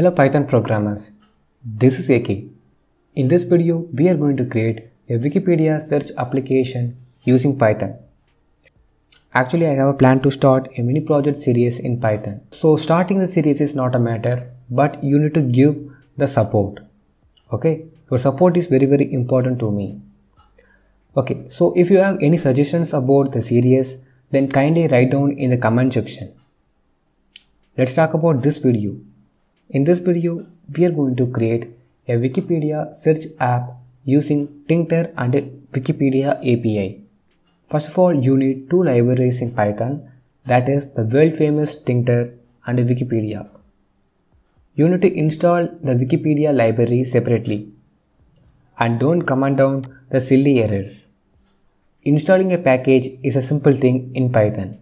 Hello Python programmers, this is AK. In this video, we are going to create a Wikipedia search application using Python. Actually, I have a plan to start a mini project series in Python. So starting the series is not a matter, but you need to give the support. Okay, your support is very very important to me. Okay, so if you have any suggestions about the series, then kindly write down in the comment section. Let's talk about this video. In this video, we are going to create a Wikipedia search app using Tinter and Wikipedia API. First of all, you need two libraries in Python that is the world famous Tinter and Wikipedia. You need to install the Wikipedia library separately and don't comment down the silly errors. Installing a package is a simple thing in Python,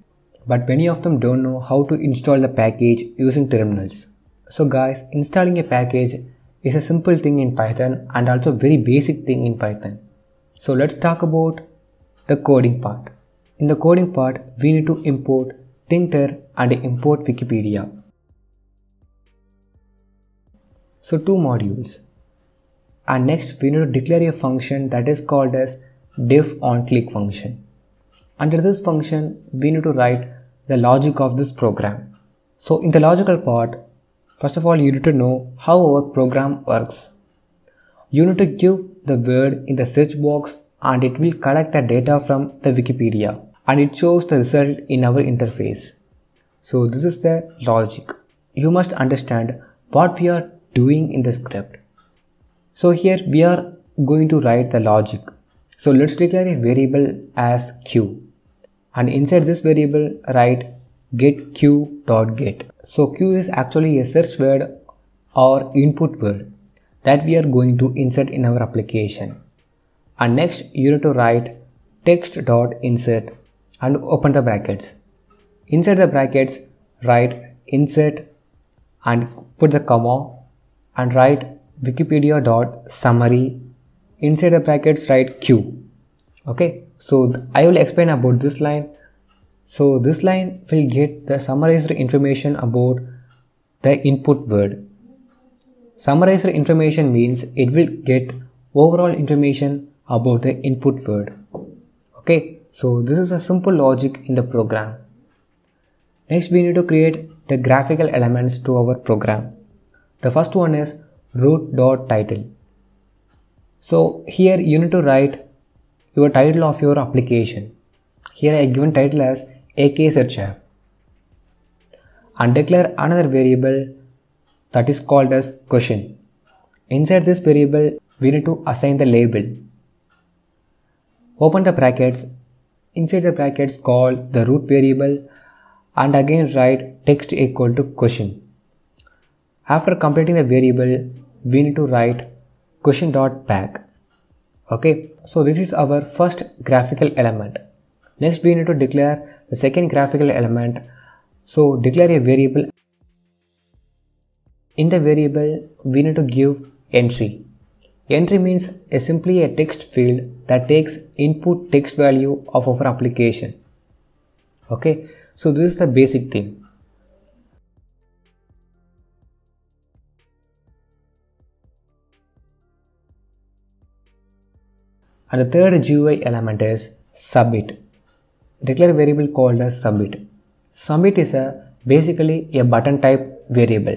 but many of them don't know how to install the package using terminals. So guys, installing a package is a simple thing in Python and also very basic thing in Python. So let's talk about the coding part. In the coding part, we need to import Tinter and import Wikipedia. So two modules. And next we need to declare a function that is called as diff on click function. Under this function, we need to write the logic of this program. So in the logical part, First of all, you need to know how our program works. You need to give the word in the search box and it will collect the data from the Wikipedia and it shows the result in our interface. So this is the logic. You must understand what we are doing in the script. So here we are going to write the logic. So let's declare a variable as q and inside this variable write get queue dot get. So queue is actually a search word or input word that we are going to insert in our application. And next you need to write text dot insert and open the brackets. Inside the brackets write insert and put the comma and write wikipedia dot summary inside the brackets write q okay so i will explain about this line so this line will get the summarized information about the input word. Summarized information means it will get overall information about the input word. Okay, so this is a simple logic in the program. Next we need to create the graphical elements to our program. The first one is root dot title. So here you need to write your title of your application. Here I given title as a case searcher and declare another variable that is called as question. Inside this variable, we need to assign the label. Open the brackets. Inside the brackets, call the root variable and again write text equal to question. After completing the variable, we need to write question dot pack. Okay, so this is our first graphical element. Next we need to declare the second graphical element. So declare a variable. In the variable we need to give entry. Entry means is simply a text field that takes input text value of our application. Okay, so this is the basic thing. And the third GUI element is submit declare variable called as submit. Submit is a basically a button type variable.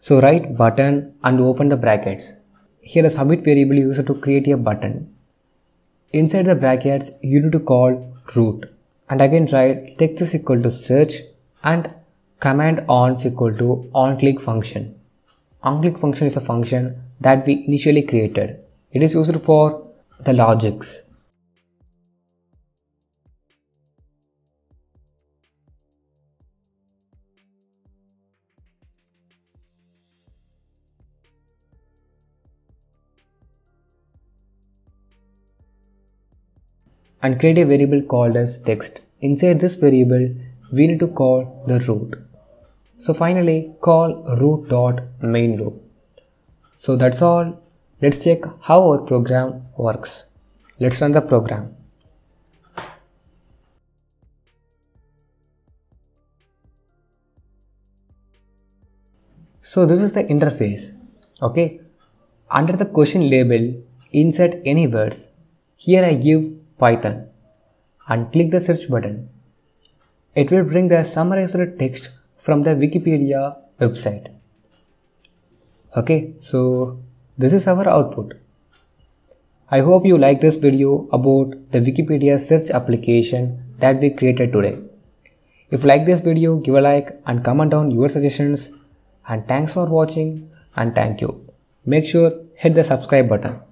So write button and open the brackets. Here the submit variable used to create a button. Inside the brackets you need to call root and again write text is equal to search and command on is equal to onClick function. OnClick function is a function that we initially created. It is used for the logics. and create a variable called as text. Inside this variable, we need to call the root. So finally, call root dot main loop. So that's all. Let's check how our program works. Let's run the program. So this is the interface. Okay. Under the question label, insert any words. Here I give Python and click the search button. It will bring the summarized text from the Wikipedia website. Okay, so this is our output. I hope you like this video about the Wikipedia search application that we created today. If you like this video, give a like and comment down your suggestions. And thanks for watching and thank you. Make sure hit the subscribe button.